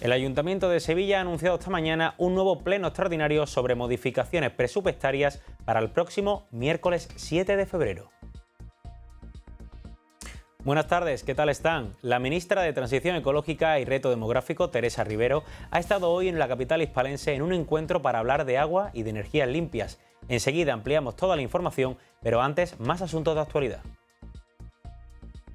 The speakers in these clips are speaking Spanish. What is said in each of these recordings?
El Ayuntamiento de Sevilla ha anunciado esta mañana un nuevo pleno extraordinario sobre modificaciones presupuestarias para el próximo miércoles 7 de febrero. Buenas tardes, ¿qué tal están? La ministra de Transición Ecológica y Reto Demográfico, Teresa Rivero, ha estado hoy en la capital hispalense en un encuentro para hablar de agua y de energías limpias. Enseguida ampliamos toda la información, pero antes más asuntos de actualidad.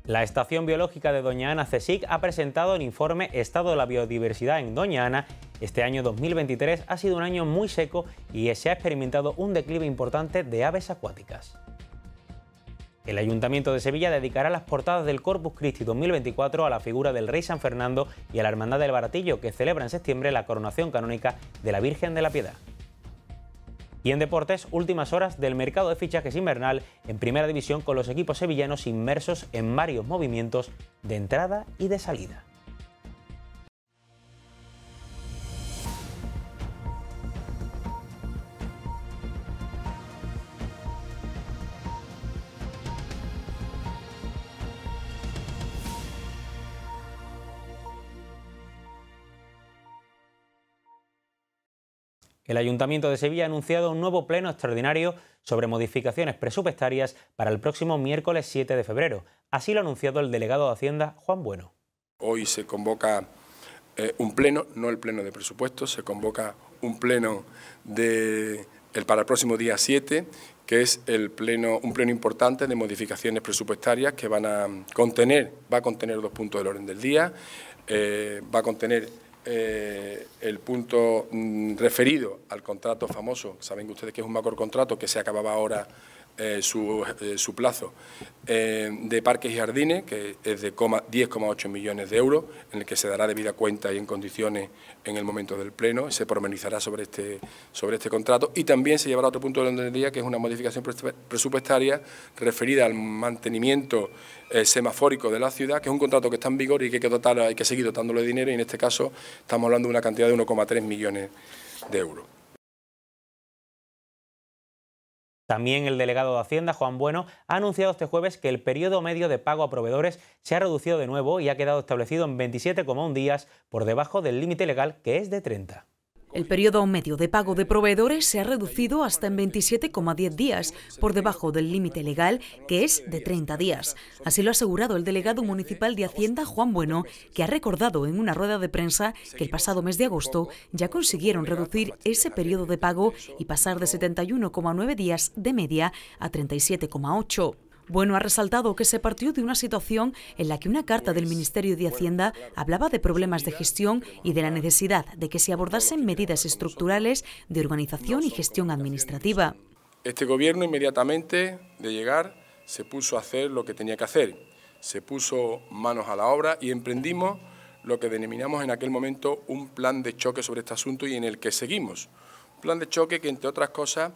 La Estación Biológica de Doña Ana CSIC ha presentado el informe Estado de la Biodiversidad en Doña Ana. Este año 2023 ha sido un año muy seco y se ha experimentado un declive importante de aves acuáticas. El Ayuntamiento de Sevilla dedicará las portadas del Corpus Christi 2024 a la figura del Rey San Fernando y a la Hermandad del Baratillo, que celebra en septiembre la coronación canónica de la Virgen de la Piedad. Y en deportes, últimas horas del mercado de fichajes invernal en primera división con los equipos sevillanos inmersos en varios movimientos de entrada y de salida. El Ayuntamiento de Sevilla ha anunciado un nuevo pleno extraordinario sobre modificaciones presupuestarias para el próximo miércoles 7 de febrero. Así lo ha anunciado el delegado de Hacienda, Juan Bueno. Hoy se convoca eh, un pleno, no el pleno de presupuestos, se convoca un pleno de, el, para el próximo día 7, que es un pleno importante de modificaciones presupuestarias que van a contener, va a contener dos puntos del orden del día, eh, va a contener eh, el punto mm, referido al contrato famoso, saben ustedes que es un macro contrato que se acababa ahora eh, eh, su, plazo eh, de parques y jardines, que es de 10,8 millones de euros, en el que se dará debida cuenta y en condiciones en el momento del pleno, se promenizará sobre este, sobre este contrato y también se llevará a otro punto del día, que es una modificación presupuestaria referida al mantenimiento semafórico de la ciudad, que es un contrato que está en vigor y que hay que, hay que seguir dotándole dinero y en este caso estamos hablando de una cantidad de 1,3 millones de euros. También el delegado de Hacienda, Juan Bueno, ha anunciado este jueves que el periodo medio de pago a proveedores se ha reducido de nuevo y ha quedado establecido en 27,1 días por debajo del límite legal que es de 30. El periodo medio de pago de proveedores se ha reducido hasta en 27,10 días, por debajo del límite legal, que es de 30 días. Así lo ha asegurado el delegado municipal de Hacienda, Juan Bueno, que ha recordado en una rueda de prensa que el pasado mes de agosto ya consiguieron reducir ese periodo de pago y pasar de 71,9 días de media a 37,8. Bueno ha resaltado que se partió de una situación en la que una carta del Ministerio de Hacienda hablaba de problemas de gestión y de la necesidad de que se abordasen medidas estructurales de organización y gestión administrativa. Este gobierno inmediatamente de llegar se puso a hacer lo que tenía que hacer, se puso manos a la obra y emprendimos lo que denominamos en aquel momento un plan de choque sobre este asunto y en el que seguimos. Un plan de choque que, entre otras cosas,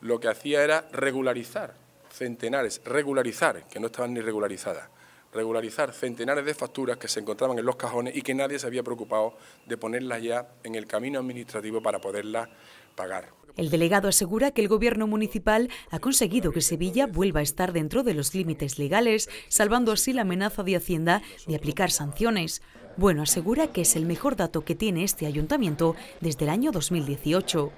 lo que hacía era regularizar centenares, regularizar, que no estaban ni regularizadas, regularizar centenares de facturas que se encontraban en los cajones y que nadie se había preocupado de ponerlas ya en el camino administrativo para poderlas pagar. El delegado asegura que el gobierno municipal ha conseguido que Sevilla vuelva a estar dentro de los límites legales, salvando así la amenaza de Hacienda de aplicar sanciones. Bueno, asegura que es el mejor dato que tiene este ayuntamiento desde el año 2018.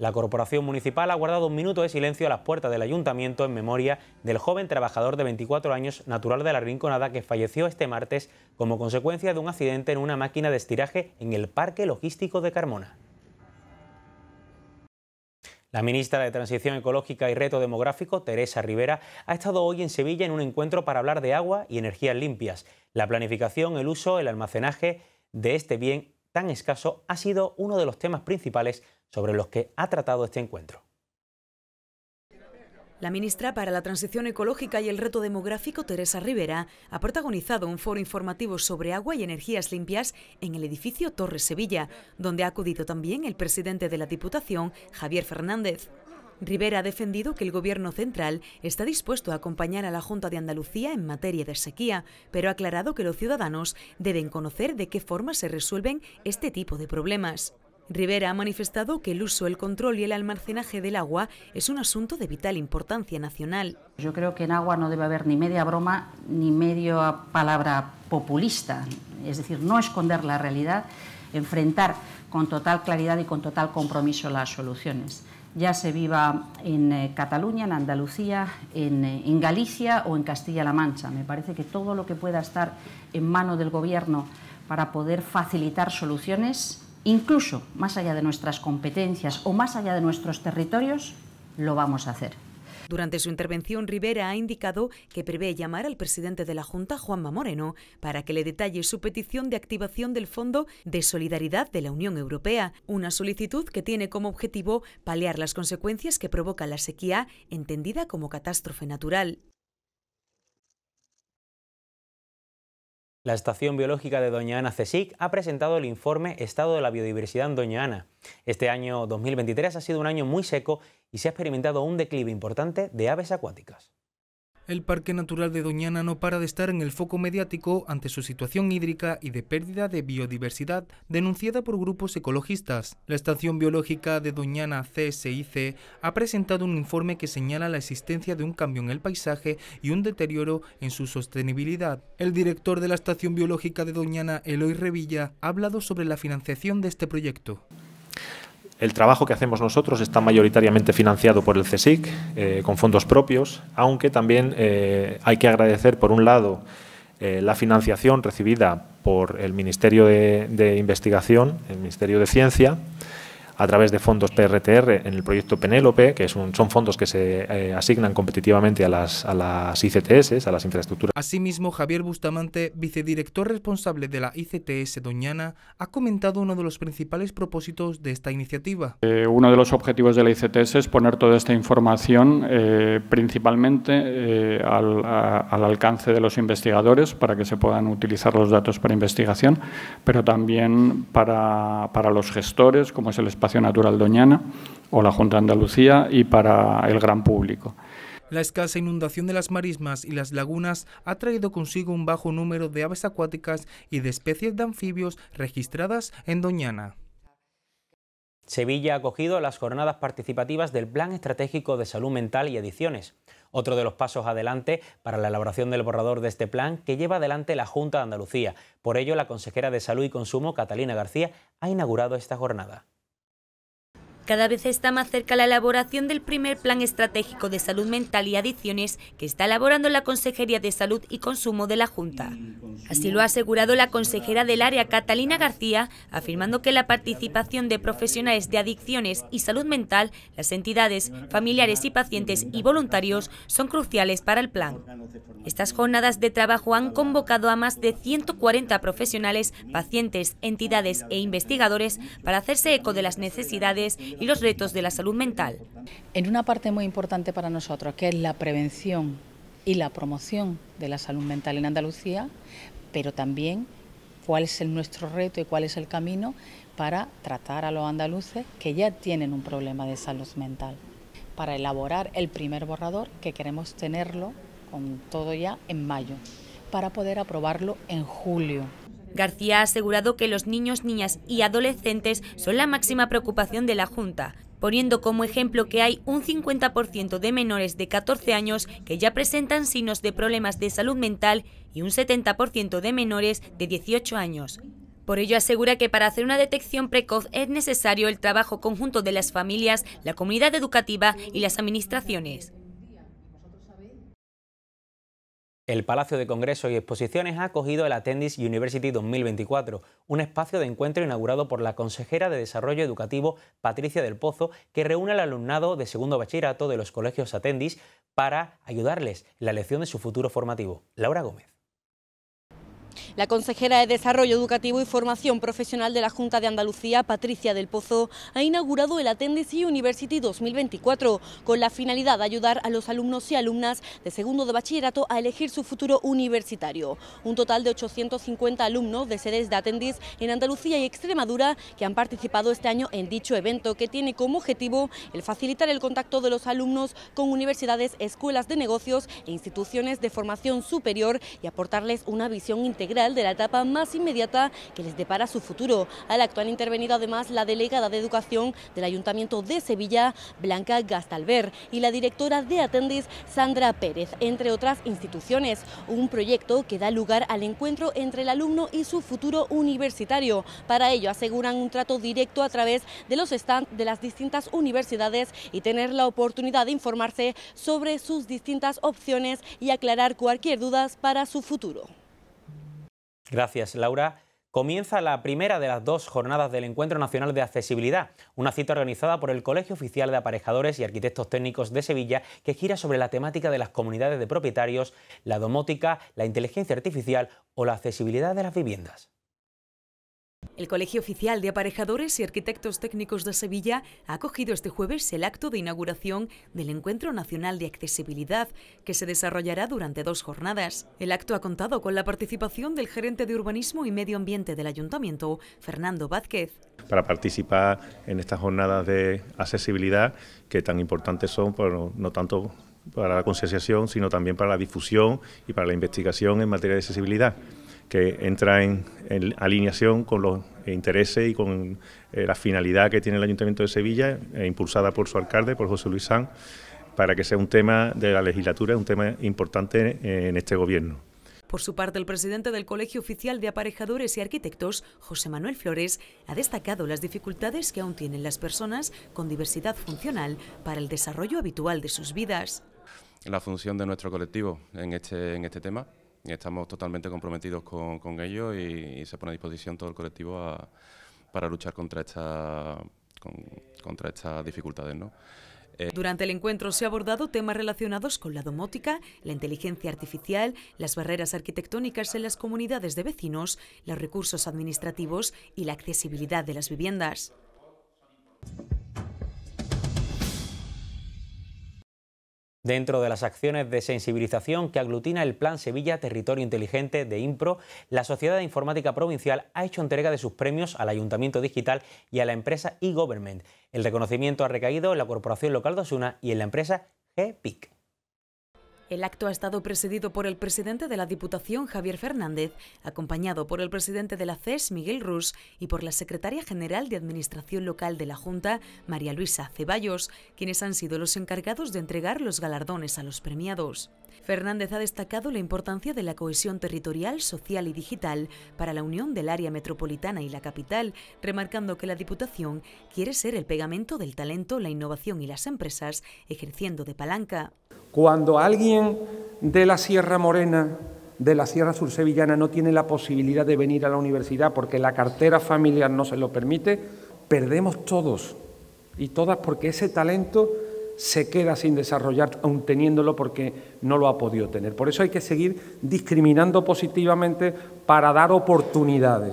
La Corporación Municipal ha guardado un minuto de silencio a las puertas del Ayuntamiento en memoria del joven trabajador de 24 años, natural de la Rinconada, que falleció este martes como consecuencia de un accidente en una máquina de estiraje en el Parque Logístico de Carmona. La ministra de Transición Ecológica y Reto Demográfico, Teresa Rivera, ha estado hoy en Sevilla en un encuentro para hablar de agua y energías limpias. La planificación, el uso, el almacenaje de este bien tan escaso ha sido uno de los temas principales sobre los que ha tratado este encuentro. La ministra para la Transición Ecológica y el Reto Demográfico, Teresa Rivera, ha protagonizado un foro informativo sobre agua y energías limpias en el edificio Torre Sevilla, donde ha acudido también el presidente de la Diputación, Javier Fernández. Rivera ha defendido que el Gobierno central está dispuesto a acompañar a la Junta de Andalucía en materia de sequía, pero ha aclarado que los ciudadanos deben conocer de qué forma se resuelven este tipo de problemas. Rivera ha manifestado que el uso, el control y el almacenaje del agua es un asunto de vital importancia nacional. Yo creo que en agua no debe haber ni media broma ni media palabra populista, es decir, no esconder la realidad, enfrentar con total claridad y con total compromiso las soluciones ya se viva en eh, Cataluña, en Andalucía, en, eh, en Galicia o en Castilla-La Mancha. Me parece que todo lo que pueda estar en mano del Gobierno para poder facilitar soluciones incluso más allá de nuestras competencias o más allá de nuestros territorios, lo vamos a hacer. Durante su intervención, Rivera ha indicado que prevé llamar al presidente de la Junta, Juanma Moreno, para que le detalle su petición de activación del Fondo de Solidaridad de la Unión Europea, una solicitud que tiene como objetivo paliar las consecuencias que provoca la sequía, entendida como catástrofe natural. La Estación Biológica de Doña Ana CESIC ha presentado el informe Estado de la Biodiversidad en Doña Ana. Este año 2023 ha sido un año muy seco y se ha experimentado un declive importante de aves acuáticas. El Parque Natural de Doñana no para de estar en el foco mediático ante su situación hídrica y de pérdida de biodiversidad denunciada por grupos ecologistas. La Estación Biológica de Doñana CSIC ha presentado un informe que señala la existencia de un cambio en el paisaje y un deterioro en su sostenibilidad. El director de la Estación Biológica de Doñana, Eloy Revilla, ha hablado sobre la financiación de este proyecto. El trabajo que hacemos nosotros está mayoritariamente financiado por el CSIC, eh, con fondos propios, aunque también eh, hay que agradecer, por un lado, eh, la financiación recibida por el Ministerio de Investigación, el Ministerio de Ciencia, a través de fondos PRTR en el proyecto Penélope, que son fondos que se eh, asignan competitivamente a las, a las ICTS, a las infraestructuras. Asimismo, Javier Bustamante, vicedirector responsable de la ICTS Doñana, ha comentado uno de los principales propósitos de esta iniciativa. Eh, uno de los objetivos de la ICTS es poner toda esta información eh, principalmente al, alcance de los investigadores para que se puedan utilizar los datos para investigación, pero también para, para los gestores, como es el espacio Natural Doñana o la Junta Andalucía y para el gran público. La escasa inundación de las marismas y las lagunas ha traído consigo un bajo número de aves acuáticas y de especies de anfibios registradas en Doñana. Sevilla ha acogido las jornadas participativas del Plan Estratégico de Salud Mental y ediciones otro de los pasos adelante para la elaboración del borrador de este plan que lleva adelante la Junta de Andalucía. Por ello, la consejera de Salud y Consumo, Catalina García, ha inaugurado esta jornada. Cada vez está más cerca la elaboración del primer plan estratégico de salud mental y adicciones que está elaborando la Consejería de Salud y Consumo de la Junta. Así lo ha asegurado la consejera del área Catalina García, afirmando que la participación de profesionales de adicciones y salud mental, las entidades, familiares y pacientes y voluntarios son cruciales para el plan. Estas jornadas de trabajo han convocado a más de 140 profesionales, pacientes, entidades e investigadores para hacerse eco de las necesidades y los retos de la salud mental. En una parte muy importante para nosotros, que es la prevención y la promoción de la salud mental en Andalucía, pero también cuál es nuestro reto y cuál es el camino para tratar a los andaluces que ya tienen un problema de salud mental, para elaborar el primer borrador que queremos tenerlo con todo ya en mayo, para poder aprobarlo en julio. García ha asegurado que los niños, niñas y adolescentes son la máxima preocupación de la Junta, poniendo como ejemplo que hay un 50% de menores de 14 años que ya presentan signos de problemas de salud mental y un 70% de menores de 18 años. Por ello asegura que para hacer una detección precoz es necesario el trabajo conjunto de las familias, la comunidad educativa y las administraciones. El Palacio de Congresos y Exposiciones ha acogido el Attendis University 2024, un espacio de encuentro inaugurado por la consejera de Desarrollo Educativo Patricia del Pozo, que reúne al alumnado de segundo bachillerato de los colegios Attendis para ayudarles en la elección de su futuro formativo. Laura Gómez. La consejera de Desarrollo Educativo y Formación Profesional de la Junta de Andalucía, Patricia del Pozo, ha inaugurado el Attendis University 2024 con la finalidad de ayudar a los alumnos y alumnas de segundo de bachillerato a elegir su futuro universitario. Un total de 850 alumnos de sedes de Attendis en Andalucía y Extremadura que han participado este año en dicho evento que tiene como objetivo el facilitar el contacto de los alumnos con universidades, escuelas de negocios e instituciones de formación superior y aportarles una visión integral de la etapa más inmediata que les depara su futuro. Al actual intervenido además la delegada de Educación del Ayuntamiento de Sevilla, Blanca Gastalver, y la directora de Atendis, Sandra Pérez, entre otras instituciones. Un proyecto que da lugar al encuentro entre el alumno y su futuro universitario. Para ello aseguran un trato directo a través de los stands de las distintas universidades y tener la oportunidad de informarse sobre sus distintas opciones y aclarar cualquier duda para su futuro. Gracias, Laura. Comienza la primera de las dos jornadas del Encuentro Nacional de Accesibilidad, una cita organizada por el Colegio Oficial de Aparejadores y Arquitectos Técnicos de Sevilla que gira sobre la temática de las comunidades de propietarios, la domótica, la inteligencia artificial o la accesibilidad de las viviendas. El Colegio Oficial de Aparejadores y Arquitectos Técnicos de Sevilla ha acogido este jueves el acto de inauguración del Encuentro Nacional de Accesibilidad, que se desarrollará durante dos jornadas. El acto ha contado con la participación del gerente de Urbanismo y Medio Ambiente del Ayuntamiento, Fernando Vázquez. Para participar en estas jornadas de accesibilidad, que tan importantes son, pues, no tanto para la concienciación, sino también para la difusión y para la investigación en materia de accesibilidad que entra en, alineación con los intereses y con eh, la finalidad que tiene el Ayuntamiento de Sevilla, eh, impulsada por su alcalde, por José Luis Sanz, para que sea un tema de la legislatura, un tema importante en, eh, en este gobierno. Por su parte, el presidente del Colegio Oficial de Aparejadores y Arquitectos, José Manuel Flores, ha destacado las dificultades que aún tienen las personas con diversidad funcional para el desarrollo habitual de sus vidas. La función de nuestro colectivo en este, en este tema estamos totalmente comprometidos con, con ello y, se pone a disposición todo el colectivo para luchar contra, esta, contra estas dificultades. ¿no? Eh, Durante el encuentro se ha abordado temas relacionados con la domótica, la inteligencia artificial, las barreras arquitectónicas en las comunidades de vecinos, los recursos administrativos y la accesibilidad de las viviendas. Dentro de las acciones de sensibilización que aglutina el Plan Sevilla Territorio Inteligente de IMPRO, la Sociedad de Informática Provincial ha hecho entrega de sus premios al Ayuntamiento Digital y a la empresa e-Government. El reconocimiento ha recaído en la Corporación Local de y en la empresa GPIC. El acto ha estado presidido por el presidente de la Diputación, Javier Fernández, acompañado por el presidente de la CES, Miguel Rus, y por la secretaria general de Administración Local de la Junta, María Luisa Ceballos, quienes han sido los encargados de entregar los galardones a los premiados. Fernández ha destacado la importancia de la cohesión territorial, social y digital para la unión del área metropolitana y la capital, remarcando que la Diputación quiere ser el pegamento del talento, la innovación y las empresas, ejerciendo de palanca. Cuando alguien de la Sierra Morena de la Sierra Sur Sevillana no tiene la posibilidad de venir a la universidad porque la cartera familiar no se lo permite, perdemos todos y todas porque ese talento se queda sin desarrollar aún teniéndolo porque no lo ha podido tener. Por eso hay que seguir discriminando positivamente para dar oportunidades,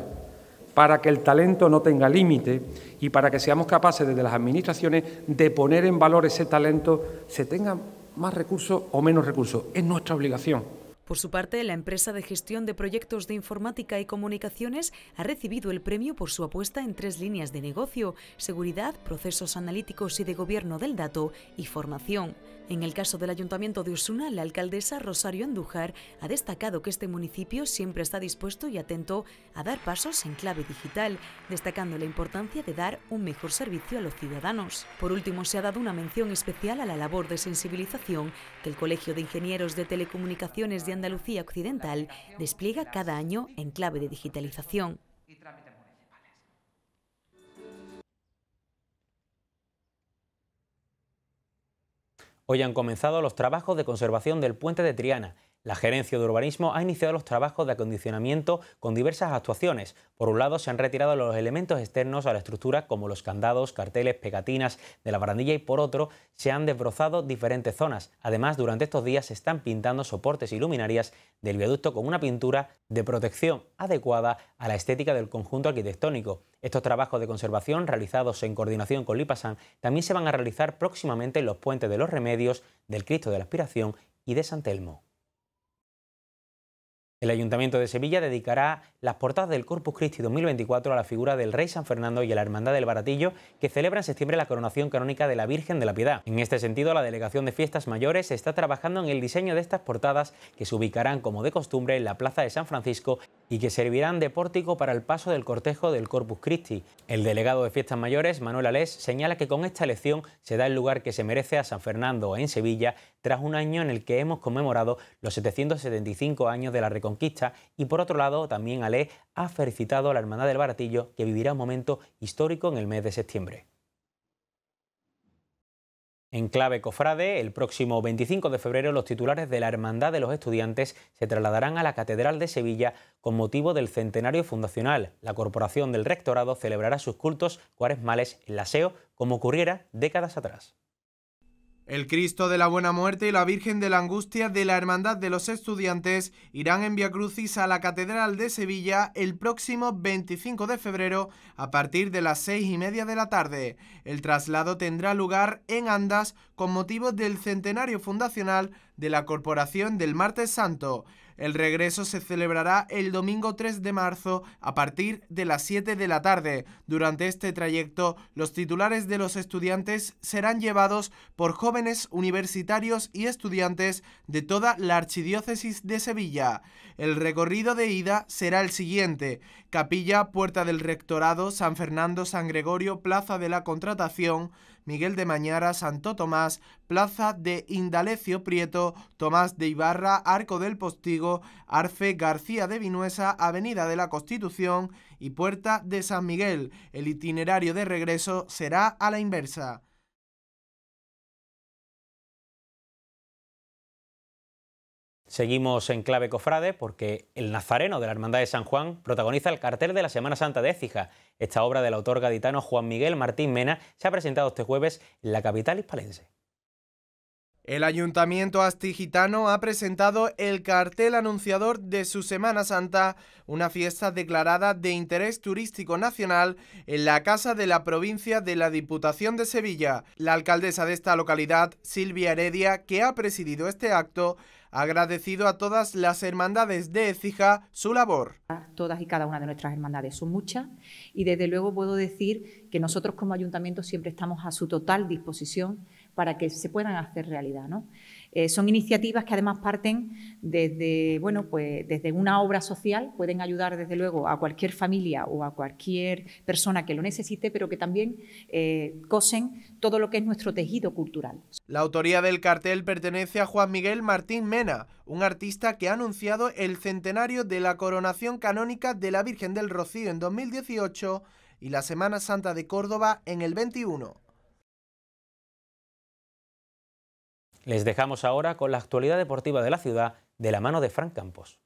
para que el talento no tenga límite y para que seamos capaces desde las administraciones de poner en valor ese talento, se tenga más recursos o menos recursos. Es nuestra obligación. Por su parte, la empresa de gestión de proyectos de informática y comunicaciones ha recibido el premio por su apuesta en tres líneas de negocio, seguridad, procesos analíticos y de gobierno del dato y formación. En el caso del Ayuntamiento de Osuna, la alcaldesa Rosario Andújar ha destacado que este municipio siempre está dispuesto y atento a dar pasos en clave digital, destacando la importancia de dar un mejor servicio a los ciudadanos. Por último, se ha dado una mención especial a la labor de sensibilización que el Colegio de Ingenieros de Telecomunicaciones de Andalucía Occidental despliega cada año en clave de digitalización. Hoy han comenzado los trabajos de conservación del puente de Triana la Gerencia de Urbanismo ha iniciado los trabajos de acondicionamiento con diversas actuaciones. Por un lado, se han retirado los elementos externos a la estructura, como los candados, carteles, pegatinas de la barandilla, y por otro, se han desbrozado diferentes zonas. Además, durante estos días se están pintando soportes y luminarias del viaducto con una pintura de protección adecuada a la estética del conjunto arquitectónico. Estos trabajos de conservación, realizados en coordinación con Lipasan también se van a realizar próximamente en los puentes de los Remedios, del Cristo de la Aspiración y de San Telmo. El Ayuntamiento de Sevilla dedicará las portadas del Corpus Christi 2024 a la figura del Rey San Fernando y a la Hermandad del Baratillo, que celebra en septiembre la coronación canónica de la Virgen de la Piedad. En este sentido, la Delegación de Fiestas Mayores está trabajando en el diseño de estas portadas, que se ubicarán como de costumbre en la Plaza de San Francisco y que servirán de pórtico para el paso del cortejo del Corpus Christi. El delegado de Fiestas Mayores, Manuel Alés, señala que con esta elección se da el lugar que se merece a San Fernando en Sevilla, tras un año en el que hemos conmemorado los 775 años de la reconstrucción conquista y por otro lado también Ale ha felicitado a la Hermandad del Baratillo que vivirá un momento histórico en el mes de septiembre. En clave cofrade, el próximo 25 de febrero los titulares de la Hermandad de los Estudiantes se trasladarán a la Catedral de Sevilla con motivo del centenario fundacional. La Corporación del Rectorado celebrará sus cultos cuaresmales en la SEO como ocurriera décadas atrás. El Cristo de la Buena Muerte y la Virgen de la Angustia de la Hermandad de los Estudiantes irán en Via Crucis a la Catedral de Sevilla el próximo 25 de febrero a partir de las seis y media de la tarde. El traslado tendrá lugar en Andas con motivo del centenario fundacional de la Corporación del Martes Santo. El regreso se celebrará el domingo 3 de marzo a partir de las 7 de la tarde. Durante este trayecto, los titulares de los estudiantes serán llevados por jóvenes universitarios y estudiantes de toda la Archidiócesis de Sevilla. El recorrido de ida será el siguiente. Capilla, Puerta del Rectorado, San Fernando, San Gregorio, Plaza de la Contratación, Miguel de Mañara, Santo Tomás, Plaza de Indalecio Prieto, Tomás de Ibarra, Arco del Postigo, Arce García de Vinuesa, Avenida de la Constitución y Puerta de San Miguel. El itinerario de regreso será a la inversa. Seguimos en clave cofrade porque el Nazareno de la Hermandad de San Juan protagoniza el cartel de la Semana Santa de Écija. Esta obra del autor gaditano Juan Miguel Martín Mena se ha presentado este jueves en la capital hispalense. El Ayuntamiento Astigitano ha presentado el cartel anunciador de su Semana Santa, una fiesta declarada de interés turístico nacional en la Casa de la Provincia de la Diputación de Sevilla. La alcaldesa de esta localidad, Silvia Heredia, que ha presidido este acto, agradecido a todas las hermandades de Ecija... su labor. Todas y cada una de nuestras hermandades son muchas y desde luego puedo decir que nosotros como ayuntamiento siempre estamos a su total disposición para que se puedan hacer realidad. ¿no? Eh, son iniciativas que además parten desde, bueno, pues desde una obra social, pueden ayudar desde luego a cualquier familia o a cualquier persona que lo necesite, pero que también eh, cosen todo lo que es nuestro tejido cultural. La autoría del cartel pertenece a Juan Miguel Martín Mena, un artista que ha anunciado el centenario de la coronación canónica de la Virgen del Rocío en 2018 y la Semana Santa de Córdoba en el 21. Les dejamos ahora con la actualidad deportiva de la ciudad de la mano de Frank Campos.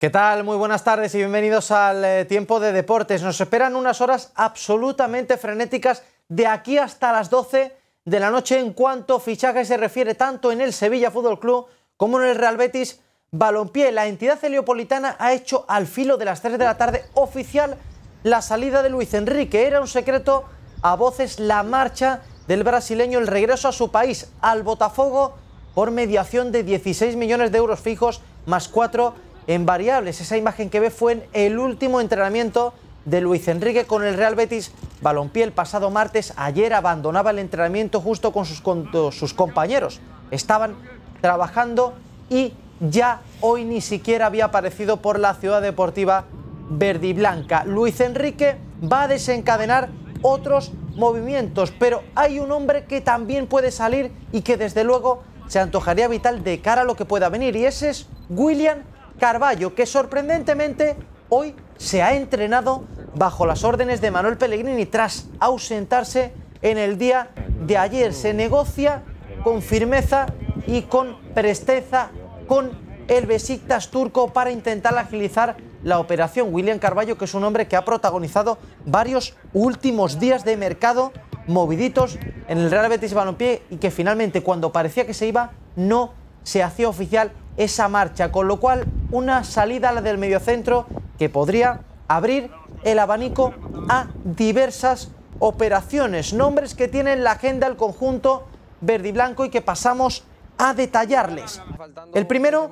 ¿Qué tal? Muy buenas tardes y bienvenidos al eh, tiempo de deportes. Nos esperan unas horas absolutamente frenéticas de aquí hasta las 12 de la noche en cuanto a fichaje se refiere tanto en el Sevilla Fútbol Club como en el Real Betis Balompié. La entidad heliopolitana ha hecho al filo de las 3 de la tarde oficial la salida de Luis Enrique. Era un secreto a voces la marcha del brasileño, el regreso a su país, al Botafogo, por mediación de 16 millones de euros fijos más 4 en variables. Esa imagen que ve fue en el último entrenamiento de Luis Enrique con el Real Betis Balompié el pasado martes. Ayer abandonaba el entrenamiento justo con sus, con sus compañeros. Estaban trabajando y ya hoy ni siquiera había aparecido por la ciudad deportiva verdiblanca. Luis Enrique va a desencadenar otros movimientos, pero hay un hombre que también puede salir y que desde luego se antojaría vital de cara a lo que pueda venir y ese es William Carballo, que sorprendentemente hoy se ha entrenado bajo las órdenes de Manuel Pellegrini tras ausentarse en el día de ayer. Se negocia con firmeza y con presteza con el Besiktas turco para intentar agilizar la operación William Carballo, que es un hombre que ha protagonizado varios últimos días de mercado moviditos en el Real Betis Balompié y que finalmente cuando parecía que se iba no se hacía oficial esa marcha, con lo cual una salida a la del mediocentro que podría abrir el abanico a diversas operaciones, nombres que tienen la agenda el conjunto verde y blanco y que pasamos a detallarles. El primero,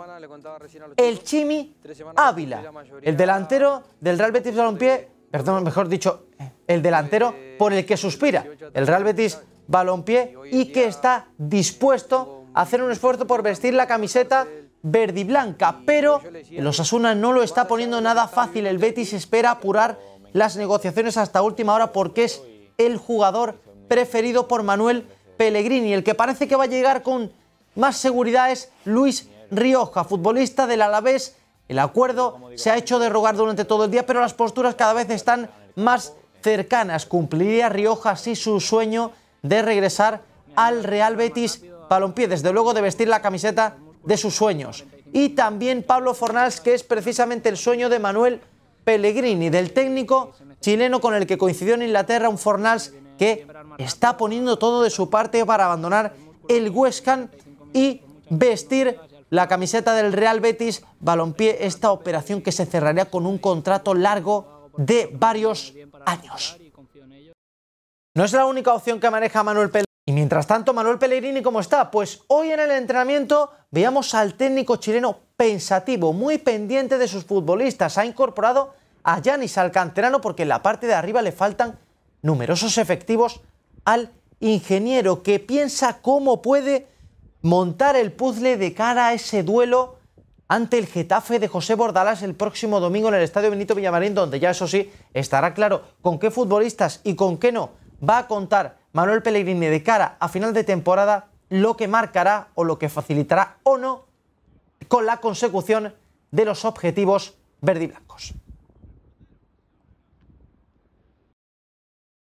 el Chimi Ávila, el delantero del Real Betis Balompié, perdón, mejor dicho, el delantero por el que suspira el Real Betis Balompié y que está dispuesto a hacer un esfuerzo por vestir la camiseta verde y blanca, pero los Osasuna no lo está poniendo nada fácil. El Betis espera apurar las negociaciones hasta última hora porque es el jugador preferido por Manuel Pellegrini, el que parece que va a llegar con más seguridad es Luis Rioja, futbolista del Alavés. El acuerdo se ha hecho rogar durante todo el día, pero las posturas cada vez están más cercanas. ¿Cumpliría Rioja así su sueño de regresar al Real Betis Palompié? Desde luego de vestir la camiseta de sus sueños. Y también Pablo Fornals, que es precisamente el sueño de Manuel Pellegrini, del técnico chileno con el que coincidió en Inglaterra, un Fornals que está poniendo todo de su parte para abandonar el West y vestir la camiseta del Real Betis Balompié, esta operación que se cerraría con un contrato largo de varios años. No es la única opción que maneja Manuel Pellegrini. Y mientras tanto, Manuel Pellegrini, ¿cómo está? Pues hoy en el entrenamiento veamos al técnico chileno pensativo, muy pendiente de sus futbolistas. Ha incorporado a Yanis canterano porque en la parte de arriba le faltan numerosos efectivos al ingeniero que piensa cómo puede montar el puzzle de cara a ese duelo ante el Getafe de José Bordalás el próximo domingo en el Estadio Benito Villamarín, donde ya eso sí estará claro con qué futbolistas y con qué no va a contar Manuel Pellegrini de cara a final de temporada, lo que marcará o lo que facilitará o no con la consecución de los objetivos verdiblancos.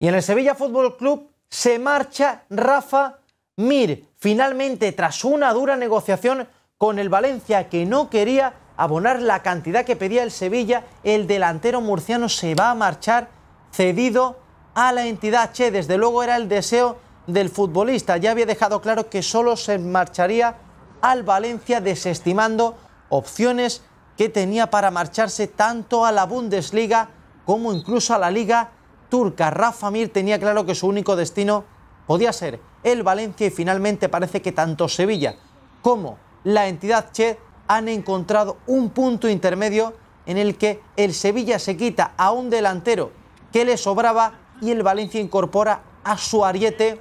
Y en el Sevilla Fútbol Club se marcha Rafa Mir finalmente, tras una dura negociación con el Valencia que no quería abonar la cantidad que pedía el Sevilla, el delantero murciano se va a marchar cedido a la entidad Che. Desde luego era el deseo del futbolista. Ya había dejado claro que solo se marcharía al Valencia desestimando opciones que tenía para marcharse tanto a la Bundesliga como incluso a la Liga Turca. Rafa Mir tenía claro que su único destino podía ser el Valencia y finalmente parece que tanto Sevilla como la entidad Che han encontrado un punto intermedio en el que el Sevilla se quita a un delantero que le sobraba y el Valencia incorpora a su ariete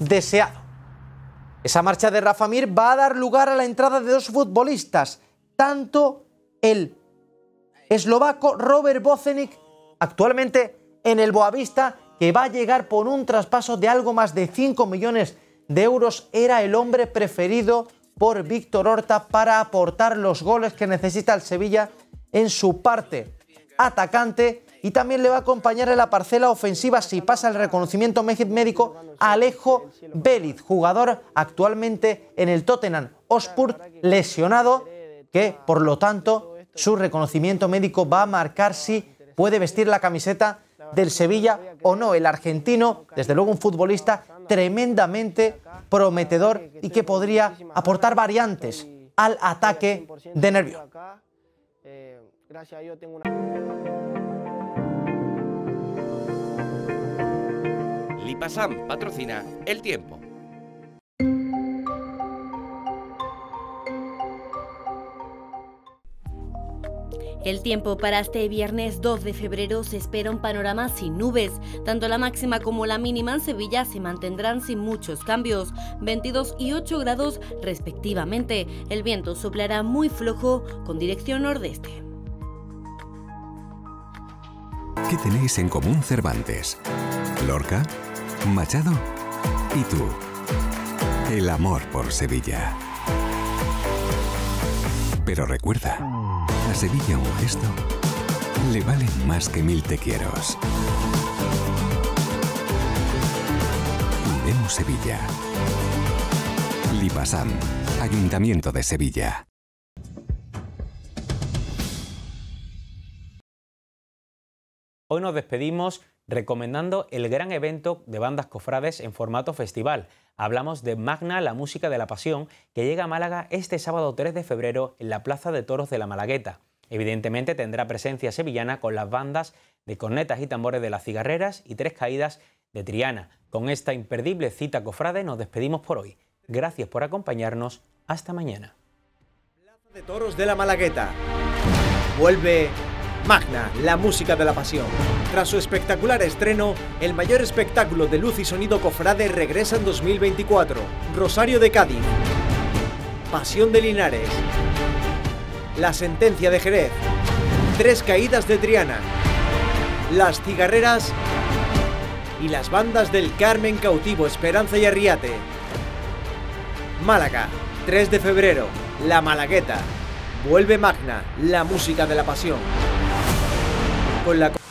deseado. Esa marcha de Rafa Mir va a dar lugar a la entrada de dos futbolistas, tanto el eslovaco Robert Bocenik. actualmente en el Boavista, que va a llegar por un traspaso de algo más de 5 millones de euros, era el hombre preferido por Víctor Horta para aportar los goles que necesita el Sevilla en su parte atacante y también le va a acompañar en la parcela ofensiva si pasa el reconocimiento médico Alejo Vélez, jugador actualmente en el Tottenham Hotspur lesionado, que por lo tanto su reconocimiento médico va a marcar si puede vestir la camiseta del Sevilla o no. El argentino, desde luego un futbolista tremendamente prometedor y que podría aportar variantes al ataque de Nervio. patrocina El Tiempo. El tiempo para este viernes 2 de febrero se espera un panorama sin nubes. Tanto la máxima como la mínima en Sevilla se mantendrán sin muchos cambios, 22 y 8 grados respectivamente. El viento soplará muy flojo con dirección nordeste. ¿Qué tenéis en común Cervantes? Lorca, Machado y tú. El amor por Sevilla. Pero recuerda, a Sevilla un gesto le valen más que mil te quieros. Sevilla. Lipasam, Ayuntamiento de Sevilla. Hoy nos despedimos recomendando el gran evento de bandas cofrades en formato festival. Hablamos de Magna, la música de la pasión, que llega a Málaga este sábado 3 de febrero en la Plaza de Toros de la Malagueta. Evidentemente tendrá presencia sevillana con las bandas de cornetas y tambores de las cigarreras y tres caídas de Triana. Con esta imperdible cita cofrade nos despedimos por hoy. Gracias por acompañarnos. Hasta mañana. Plaza de Toros de la Malagueta. Vuelve Magna, la música de la pasión. Tras su espectacular estreno, el mayor espectáculo de luz y sonido cofrade regresa en 2024. Rosario de Cádiz. Pasión de Linares. La sentencia de Jerez. Tres caídas de Triana. Las cigarreras. Y las bandas del Carmen Cautivo, Esperanza y Arriate. Málaga, 3 de febrero. La Malagueta. Vuelve Magna, la música de la pasión con la